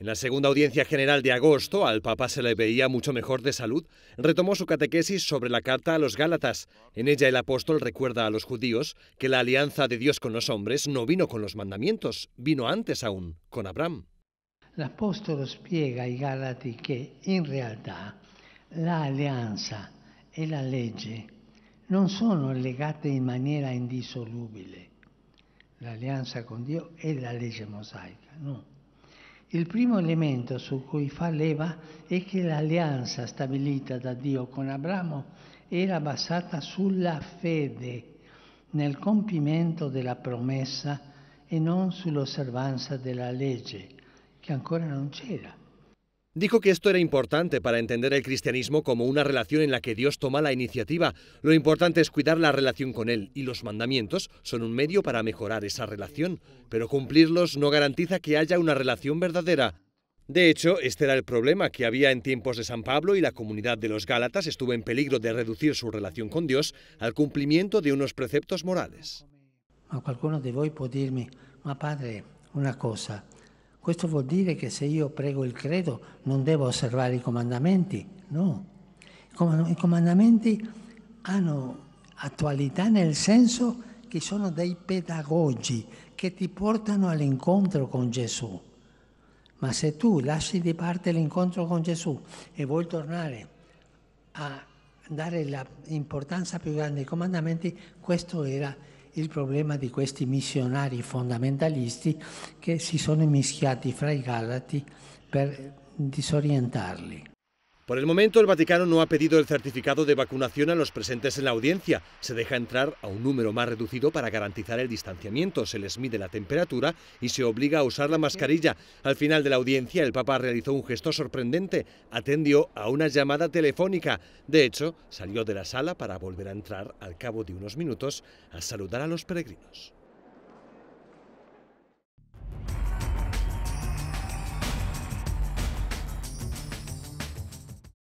En la segunda audiencia general de agosto, al Papa se le veía mucho mejor de salud, retomó su catequesis sobre la carta a los Gálatas. En ella el apóstol recuerda a los judíos que la alianza de Dios con los hombres no vino con los mandamientos, vino antes aún, con Abraham. El apóstol a los gálatas que en realidad la alianza y la ley no son legadas de manera indisoluble. La alianza con Dios es la ley mosaica, no. Il primo elemento su cui fa leva è che l'alleanza stabilita da Dio con Abramo era basata sulla fede nel compimento della promessa e non sull'osservanza della legge, che ancora non c'era. Dijo que esto era importante para entender el cristianismo como una relación en la que Dios toma la iniciativa. Lo importante es cuidar la relación con Él y los mandamientos son un medio para mejorar esa relación, pero cumplirlos no garantiza que haya una relación verdadera. De hecho, este era el problema que había en tiempos de San Pablo y la comunidad de los Gálatas estuvo en peligro de reducir su relación con Dios al cumplimiento de unos preceptos morales. A qualcuno de vos puede decirme, padre, una cosa, Questo vuol dire che se io prego il credo non devo osservare i comandamenti? No. I comandamenti hanno attualità nel senso che sono dei pedagogi che ti portano all'incontro con Gesù. Ma se tu lasci di parte l'incontro con Gesù e vuoi tornare a dare l'importanza più grande ai comandamenti, questo era il problema di questi missionari fondamentalisti che si sono mischiati fra i Galati per disorientarli. Por el momento, el Vaticano no ha pedido el certificado de vacunación a los presentes en la audiencia. Se deja entrar a un número más reducido para garantizar el distanciamiento, se les mide la temperatura y se obliga a usar la mascarilla. Al final de la audiencia, el Papa realizó un gesto sorprendente. Atendió a una llamada telefónica. De hecho, salió de la sala para volver a entrar al cabo de unos minutos a saludar a los peregrinos.